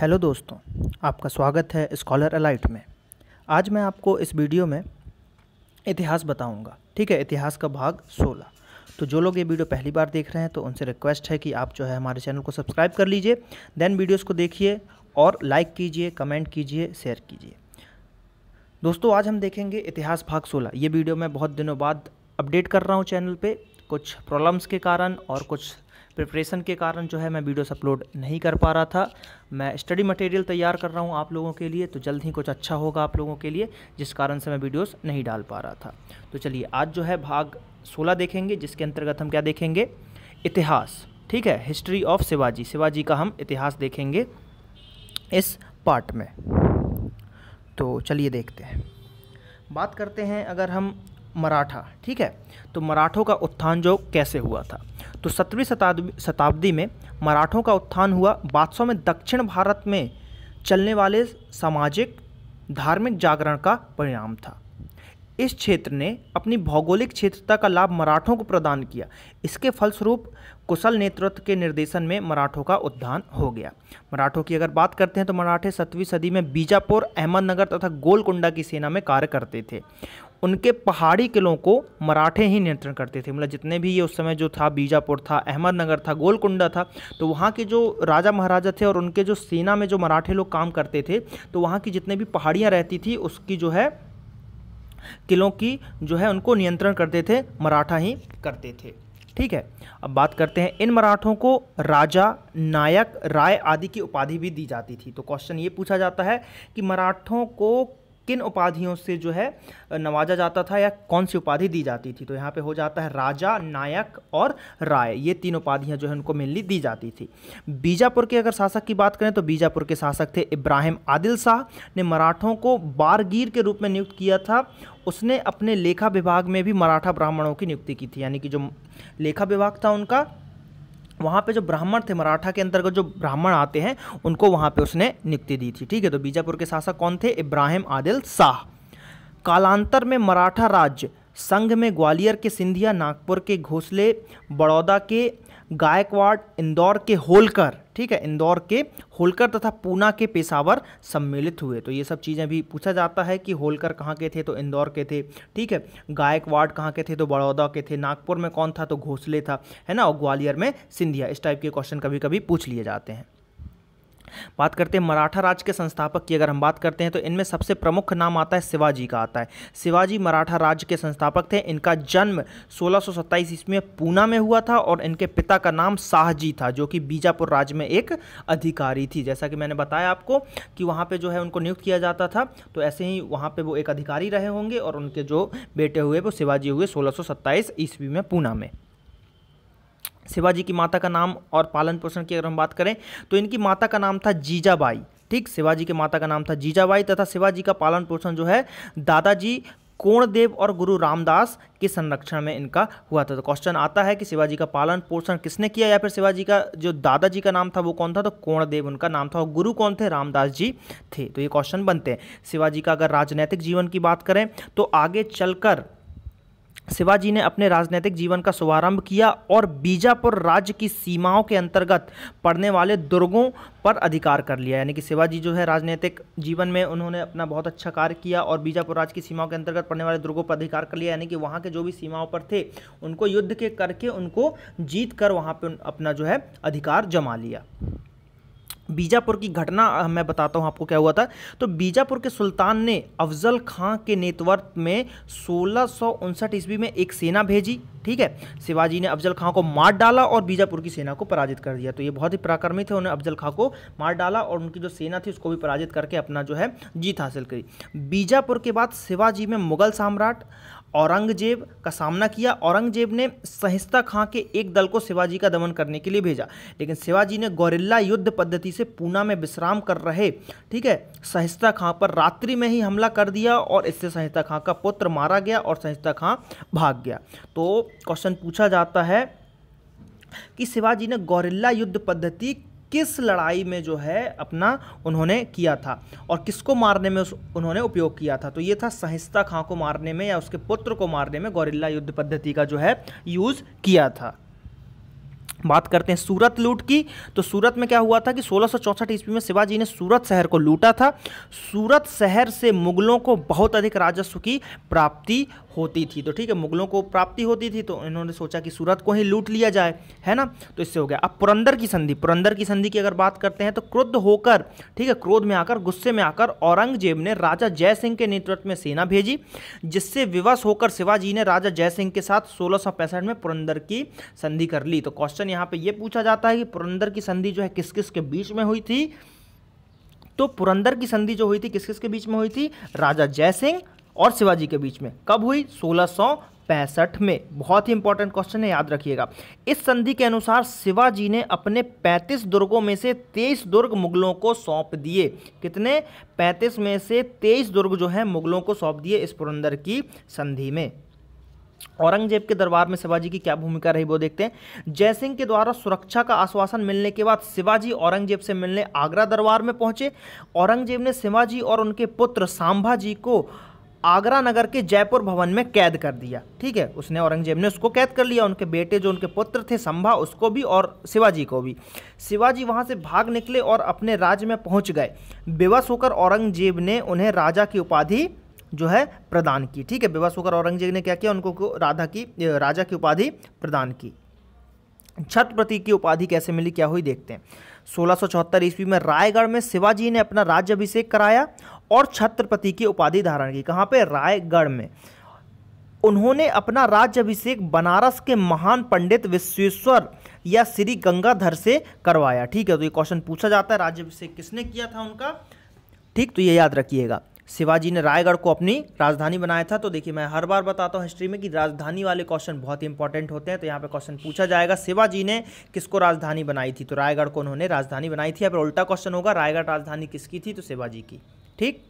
hello दोस्तों आपका स्वागत है स्कॉलर अलाइट में आज मैं आपको इस वीडियो में इतिहास बताऊंगा ठीक है इतिहास का भाग 16 तो जो लोग ये वीडियो पहली बार देख रहे हैं तो उनसे रिक्वेस्ट है कि आप जो है हमारे चैनल को सब्सक्राइब कर लीजिए देन वीडियोस को देखिए और लाइक कीजिए कमेंट कीजिए शेयर कीजिए दोस्तों आज हम देखेंगे इतिहास भाग सोलह ये वीडियो मैं बहुत दिनों बाद अपडेट कर रहा हूँ चैनल पर कुछ प्रॉब्लम्स के कारण और कुछ प्रिपरेशन के कारण जो है मैं वीडियोस अपलोड नहीं कर पा रहा था मैं स्टडी मटेरियल तैयार कर रहा हूँ आप लोगों के लिए तो जल्द ही कुछ अच्छा होगा आप लोगों के लिए जिस कारण से मैं वीडियोस नहीं डाल पा रहा था तो चलिए आज जो है भाग सोलह देखेंगे जिसके अंतर्गत हम क्या देखेंगे इतिहास ठीक है हिस्ट्री ऑफ शिवाजी शिवाजी का हम इतिहास देखेंगे इस पार्ट में तो चलिए देखते हैं बात करते हैं अगर हम मराठा ठीक है तो मराठों का उत्थान जो कैसे हुआ था तो सत्रहवीं शताब्दी शताब्दी में मराठों का उत्थान हुआ बादशाह में दक्षिण भारत में चलने वाले सामाजिक धार्मिक जागरण का परिणाम था इस क्षेत्र ने अपनी भौगोलिक क्षेत्रता का लाभ मराठों को प्रदान किया इसके फलस्वरूप कुशल नेतृत्व के निर्देशन में मराठों का उत्थान हो गया मराठों की अगर बात करते हैं तो मराठे सतवीं सदी में बीजापुर अहमदनगर तथा गोलकुंडा की सेना में कार्य करते थे उनके पहाड़ी किलों को मराठे ही नियंत्रण करते थे मतलब जितने भी ये उस समय जो था बीजापुर था अहमदनगर था गोलकुंडा था तो वहाँ के जो राजा महाराजा थे और उनके जो सेना में जो मराठे लोग काम करते थे तो वहाँ की जितने भी पहाड़ियाँ रहती थी उसकी जो है किलों की जो है उनको नियंत्रण करते थे मराठा ही करते थे ठीक है अब बात करते हैं इन मराठों को राजा नायक राय आदि की उपाधि भी दी जाती थी तो क्वेश्चन ये पूछा जाता है कि मराठों को किन उपाधियों से जो है नवाजा जाता था या कौन सी उपाधि दी जाती थी तो यहाँ पे हो जाता है राजा नायक और राय ये तीन उपाधियाँ जो है उनको मेनली दी जाती थी बीजापुर के अगर शासक की बात करें तो बीजापुर के शासक थे इब्राहिम आदिल शाह ने मराठों को बारगीर के रूप में नियुक्त किया था उसने अपने लेखा विभाग में भी मराठा ब्राह्मणों की नियुक्ति की थी यानी कि जो लेखा विभाग था उनका वहाँ पे जो ब्राह्मण थे मराठा के अंतर्गत जो ब्राह्मण आते हैं उनको वहाँ पे उसने नियुक्ति दी थी ठीक है तो बीजापुर के शासक कौन थे इब्राहिम आदिल शाह कालांतर में मराठा राज्य संघ में ग्वालियर के सिंधिया नागपुर के घोसले बड़ौदा के गायकवाड़ इंदौर के होलकर ठीक है इंदौर के होलकर तथा पूना के पेशावर सम्मिलित हुए तो ये सब चीज़ें भी पूछा जाता है कि होलकर कहाँ के थे तो इंदौर के थे ठीक है गायकवाड़ कहाँ के थे तो बड़ौदा के थे नागपुर में कौन था तो घोसले था है ना और ग्वालियर में सिंधिया इस टाइप के क्वेश्चन कभी कभी पूछ लिए जाते हैं बात करते हैं मराठा राज के संस्थापक की अगर हम बात करते हैं तो इनमें सबसे प्रमुख नाम आता है शिवाजी का आता है शिवाजी मराठा राज्य के संस्थापक थे इनका जन्म सोलह ईस्वी में पूना में हुआ था और इनके पिता का नाम शाहजी था जो कि बीजापुर राज्य में एक अधिकारी थी जैसा कि मैंने बताया आपको कि वहाँ पर जो है उनको नियुक्त किया जाता था तो ऐसे ही वहाँ पर वो एक अधिकारी रहे होंगे और उनके जो बेटे हुए वो शिवाजी हुए सोलह ईस्वी में पूना में शिवाजी की माता का नाम और पालन पोषण की अगर हम बात करें तो इनकी माता का नाम था जीजाबाई ठीक शिवाजी के माता का नाम था जीजाबाई तथा शिवाजी का पालन पोषण जो है दादाजी कोणदेव और गुरु रामदास के संरक्षण में इनका हुआ था तो क्वेश्चन आता है कि शिवाजी का पालन पोषण किसने किया या फिर शिवाजी का जो दादाजी का नाम था वो कौन था तो कोणदेव उनका नाम था और गुरु कौन थे रामदास जी थे तो ये क्वेश्चन बनते हैं शिवाजी का अगर राजनैतिक जीवन की बात करें तो आगे चलकर शिवाजी ने अपने राजनीतिक जीवन का शुभारंभ किया और बीजापुर राज्य की सीमाओं के अंतर्गत पड़ने वाले दुर्गों पर अधिकार कर लिया यानी कि शिवाजी जो है राजनीतिक जीवन में उन्होंने अपना बहुत अच्छा कार्य किया और बीजापुर राज्य की सीमाओं के अंतर्गत पड़ने वाले दुर्गों पर अधिकार कर लिया यानी कि वहाँ के जो भी सीमाओं पर थे उनको युद्ध के करके उनको जीत कर वहाँ पर अपना जो है अधिकार जमा लिया बीजापुर की घटना मैं बताता हूँ आपको क्या हुआ था तो बीजापुर के सुल्तान ने अफजल खां के नेतृत्व में सोलह ईस्वी में एक सेना भेजी ठीक है शिवाजी ने अफजल खां को मार डाला और बीजापुर की सेना को पराजित कर दिया तो ये बहुत ही पराक्रमी थे उन्होंने अफजल खां को मार डाला और उनकी जो सेना थी उसको भी पराजित करके अपना जो है जीत हासिल करी बीजापुर के बाद शिवाजी में मुगल सम्राट औरंगजेब का सामना किया औरंगजेब ने सहिस्ता खां के एक दल को शिवाजी का दमन करने के लिए भेजा लेकिन शिवाजी ने गौरिल्ला युद्ध पद्धति से पूना में विश्राम कर रहे ठीक है सहिस्ता खां पर रात्रि में ही हमला कर दिया और इससे सहिस्ता खां का पुत्र मारा गया और सहिस्ता खां भाग गया तो क्वेश्चन पूछा जाता है कि शिवाजी ने गौरिल्ला युद्ध पद्धति किस लड़ाई में जो है अपना उन्होंने किया था और किसको मारने में उस उन्होंने उपयोग किया था तो ये था सहिस्ता खां को मारने में या उसके पुत्र को मारने में गौरिल्ला युद्ध पद्धति का जो है यूज़ किया था बात करते हैं सूरत लूट की तो सूरत में क्या हुआ था कि सोलह सौ ईस्वी में शिवाजी ने सूरत शहर को लूटा था सूरत शहर से मुगलों को बहुत अधिक राजस्व की प्राप्ति होती थी तो ठीक है मुगलों को प्राप्ति होती थी तो इन्होंने सोचा कि सूरत को ही लूट लिया जाए है ना तो इससे हो गया अब पुरंदर की संधि पुरंदर की संधि की अगर बात करते हैं तो क्रोध होकर ठीक है क्रोध में आकर गुस्से में आकर औरंगजेब ने राजा जय सिंह के नेतृत्व में सेना भेजी जिससे विवश होकर शिवाजी ने राजा जय सिंह के साथ सोलह में पुरंदर की संधि कर ली तो क्वेश्चन क्वेश्चन यहाँ पे ये पूछा जाता है कि पुरंदर की संधि जो है किस किस के बीच में हुई थी तो पुरंदर की संधि जो हुई थी किस किस के बीच में हुई थी राजा जयसिंह और शिवाजी के बीच में कब हुई सोलह पैंसठ में बहुत ही इंपॉर्टेंट क्वेश्चन है याद रखिएगा इस संधि के अनुसार शिवाजी ने अपने 35 दुर्गों में से 23 दुर्ग मुगलों को सौंप दिए कितने 35 में से 23 दुर्ग जो है मुगलों को सौंप दिए इस पुरंदर की संधि में औरंगजेब के दरबार में शिवाजी की क्या भूमिका रही वो देखते हैं जयसिंह के द्वारा सुरक्षा का आश्वासन मिलने के बाद शिवाजी औरंगजेब से मिलने आगरा दरबार में पहुंचे औरंगजेब ने शिवाजी और उनके पुत्र सांभाजी को आगरा नगर के जयपुर भवन में कैद कर दिया ठीक है उसने औरंगजेब ने उसको कैद कर लिया उनके बेटे जो उनके पुत्र थे संभा उसको भी और शिवाजी को भी शिवाजी वहां से भाग निकले और अपने राज्य में पहुंच गए बेवस होकर औरंगजेब ने उन्हें राजा की उपाधि जो है प्रदान की ठीक है बेबस होकर औरंगजेब ने क्या किया उनको राधा की राजा की उपाधि प्रदान की छठ प्रतीक की उपाधि कैसे मिली क्या हुई देखते हैं सोलह ईस्वी में रायगढ़ में शिवाजी ने अपना राज्य अभिषेक कराया और छत्रपति की उपाधि धारण की कहाँ पे रायगढ़ में उन्होंने अपना राज्य अभिषेक बनारस के महान पंडित विश्वेश्वर या श्री गंगाधर से करवाया ठीक है तो ये क्वेश्चन पूछा जाता है राज्य अभिषेक किसने किया था उनका ठीक तो ये याद रखिएगा शिवाजी ने रायगढ़ को अपनी राजधानी बनाया था तो देखिए मैं हर बार बताता हूँ हिस्ट्री में कि राजधानी वाले क्वेश्चन बहुत ही इंपॉर्टेंट होते हैं तो यहाँ पे क्वेश्चन पूछा जाएगा शिवाजी ने किसको राजधानी बनाई थी तो रायगढ़ को उन्होंने राजधानी बनाई थी या फिर उल्टा क्वेश्चन होगा रायगढ़ राजधानी किसकी थी तो शिवाजी की ठीक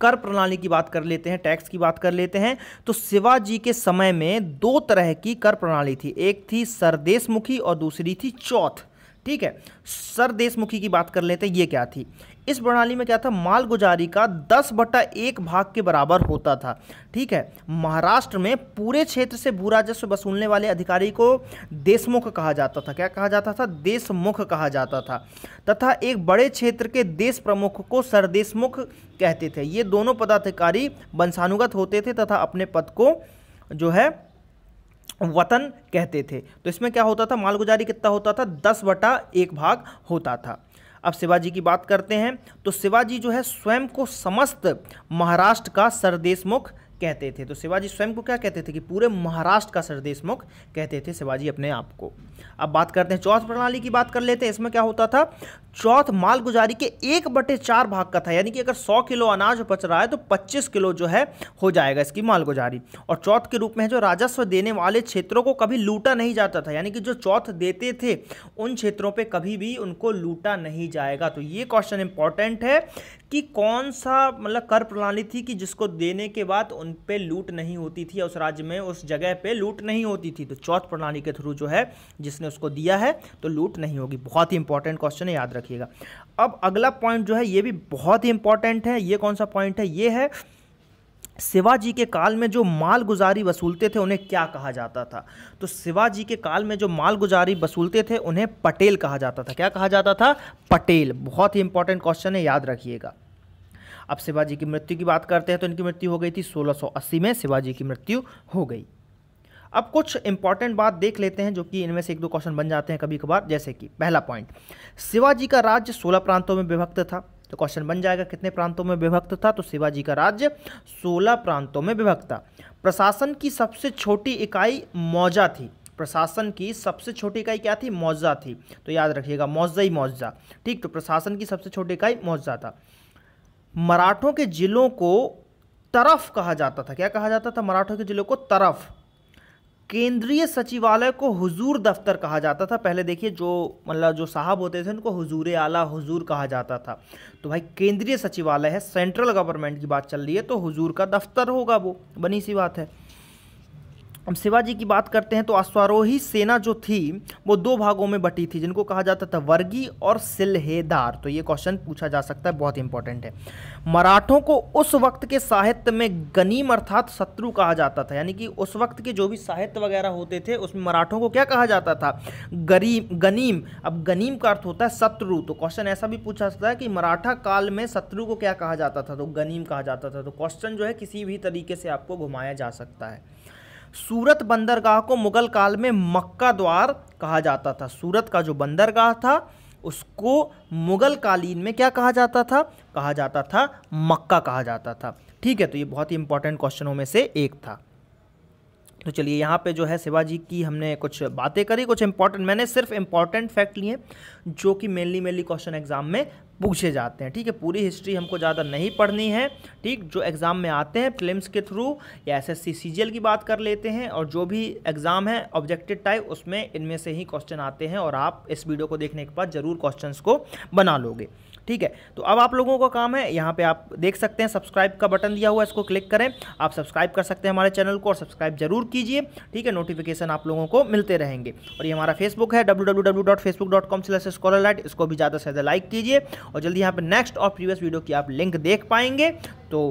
कर प्रणाली की बात कर लेते हैं टैक्स की बात कर लेते हैं तो शिवाजी के समय में दो तरह की कर प्रणाली थी एक थी सरदेशमुखी और दूसरी थी चौथ ठीक है सरदेशमुखी की बात कर लेते हैं ये क्या थी इस प्रणाली में क्या था मालगुजारी का दस बटा एक भाग के बराबर होता था ठीक है महाराष्ट्र में पूरे क्षेत्र से भू राजस्व वसूलने वाले अधिकारी को देशमुख कहा जाता था क्या कहा जाता था देशमुख कहा जाता था तथा एक बड़े क्षेत्र के देश प्रमुख को सरदेशमुख कहते थे ये दोनों पदाधिकारी वंशानुगत होते थे तथा अपने पद को जो है वतन कहते थे तो इसमें क्या होता था मालगुजारी कितना होता था दस बटा एक भाग होता था अब शिवाजी की बात करते हैं तो शिवाजी जो है स्वयं को समस्त महाराष्ट्र का सरदेशमुख कहते थे तो शिवाजी स्वयं को क्या कहते थे कि पूरे महाराष्ट्र का सरदेशमुख कहते थे शिवाजी अपने आप को अब बात करते हैं चौथ प्रणाली की बात कर लेते हैं इसमें क्या होता था चौथ माल गुजारी के एक बटे चार भाग का था यानी कि अगर सौ किलो अनाज बच रहा है तो पच्चीस किलो जो है हो जाएगा इसकी मालगुजारी और चौथ के रूप में जो राजस्व देने वाले क्षेत्रों को कभी लूटा नहीं जाता था यानी कि जो चौथ देते थे उन क्षेत्रों पर कभी भी उनको लूटा नहीं जाएगा तो ये क्वेश्चन इंपॉर्टेंट है कि कौन सा मतलब कर प्रणाली थी कि जिसको देने के बाद उन पे लूट नहीं होती थी उस राज्य में उस जगह पे लूट नहीं होती थी तो चौथ प्रणाली के थ्रू जो है जिसने उसको दिया है तो लूट नहीं होगी बहुत ही इंपॉर्टेंट क्वेश्चन है याद रखिएगा अब अगला पॉइंट जो है ये भी बहुत ही इंपॉर्टेंट है ये कौन सा पॉइंट है ये है शिवाजी के काल में जो मालगुजारी वसूलते थे उन्हें क्या कहा जाता था तो शिवाजी के काल में जो मालगुजारी वसूलते थे उन्हें पटेल कहा जाता था क्या कहा जाता था पटेल बहुत ही इंपॉर्टेंट क्वेश्चन है याद रखिएगा अब शिवाजी की मृत्यु की बात करते हैं तो इनकी मृत्यु हो गई थी 1680 में शिवाजी की मृत्यु हो गई अब कुछ इंपॉर्टेंट बात देख लेते हैं जो कि इनमें से एक दो क्वेश्चन बन जाते हैं कभी कभार जैसे कि पहला पॉइंट शिवाजी का राज्य सोलह प्रांतों में विभक्त था तो क्वेश्चन बन जाएगा कितने प्रांतों में विभक्त था तो शिवाजी का राज्य सोलह प्रांतों में विभक्त था प्रशासन की सबसे छोटी इकाई मौजा थी प्रशासन की सबसे छोटी इकाई क्या थी मौजा थी तो याद रखिएगा मौजा ही मौजा ठीक तो प्रशासन की सबसे छोटी इकाई मौजा था मराठों के ज़िलों को तरफ कहा जाता था क्या कहा जाता था मराठों के ज़िलों को तरफ केंद्रीय सचिवालय को हुजूर दफ्तर कहा जाता था पहले देखिए जो मतलब जो साहब होते थे उनको हुजूर आला हुजूर कहा जाता था तो भाई केंद्रीय सचिवालय है सेंट्रल गवर्नमेंट की बात चल रही है तो हुजूर का दफ्तर होगा वो बनी सी बात है अब शिवाजी की बात करते हैं तो अश्वारोही सेना जो थी वो दो भागों में बटी थी जिनको कहा जाता था वर्गी और सिलहेदार तो ये क्वेश्चन पूछा जा सकता है बहुत इंपॉर्टेंट है मराठों को उस वक्त के साहित्य में गनीम अर्थात शत्रु कहा जाता था यानी कि उस वक्त के जो भी साहित्य वगैरह होते थे उसमें मराठों को क्या कहा जाता था गरीब गनीम अब गनीम का अर्थ होता है शत्रु तो क्वेश्चन ऐसा भी पूछा सकता है कि मराठा काल में शत्रु को क्या कहा जाता था तो गनीम कहा जाता था तो क्वेश्चन जो है किसी भी तरीके से आपको घुमाया जा सकता है सूरत बंदरगाह को मुगल काल में मक्का द्वार कहा जाता था सूरत का जो बंदरगाह था उसको मुगल कालीन में क्या कहा जाता था कहा जाता था मक्का कहा जाता था ठीक है तो ये बहुत ही इंपॉर्टेंट क्वेश्चनों में से एक था तो चलिए यहाँ पे जो है शिवाजी की हमने कुछ बातें करी कुछ इंपॉर्टेंट मैंने सिर्फ इंपॉर्टेंट फैक्ट लिए जो कि मेनली मेनली क्वेश्चन एग्जाम में पूछे जाते हैं ठीक है पूरी हिस्ट्री हमको ज़्यादा नहीं पढ़नी है ठीक जो एग्ज़ाम में आते हैं प्रिलिम्स के थ्रू या एस एस की बात कर लेते हैं और जो भी एग्ज़ाम है ऑब्जेक्टिव टाइप उसमें इनमें से ही क्वेश्चन आते हैं और आप इस वीडियो को देखने के बाद ज़रूर क्वेश्चन को बना लोगे ठीक है तो अब आप लोगों का काम है यहाँ पे आप देख सकते हैं सब्सक्राइब का बटन दिया हुआ है इसको क्लिक करें आप सब्सक्राइब कर सकते हैं हमारे चैनल को और सब्सक्राइब जरूर कीजिए ठीक है नोटिफिकेशन आप लोगों को मिलते रहेंगे और ये हमारा फेसबुक है W W dot dot Facebook com इसको भी ज़्यादा से ज़्यादा लाइक कीजिए और जल्दी यहाँ पर नेक्स्ट और प्रीवियस वीडियो की आप लिंक देख पाएंगे तो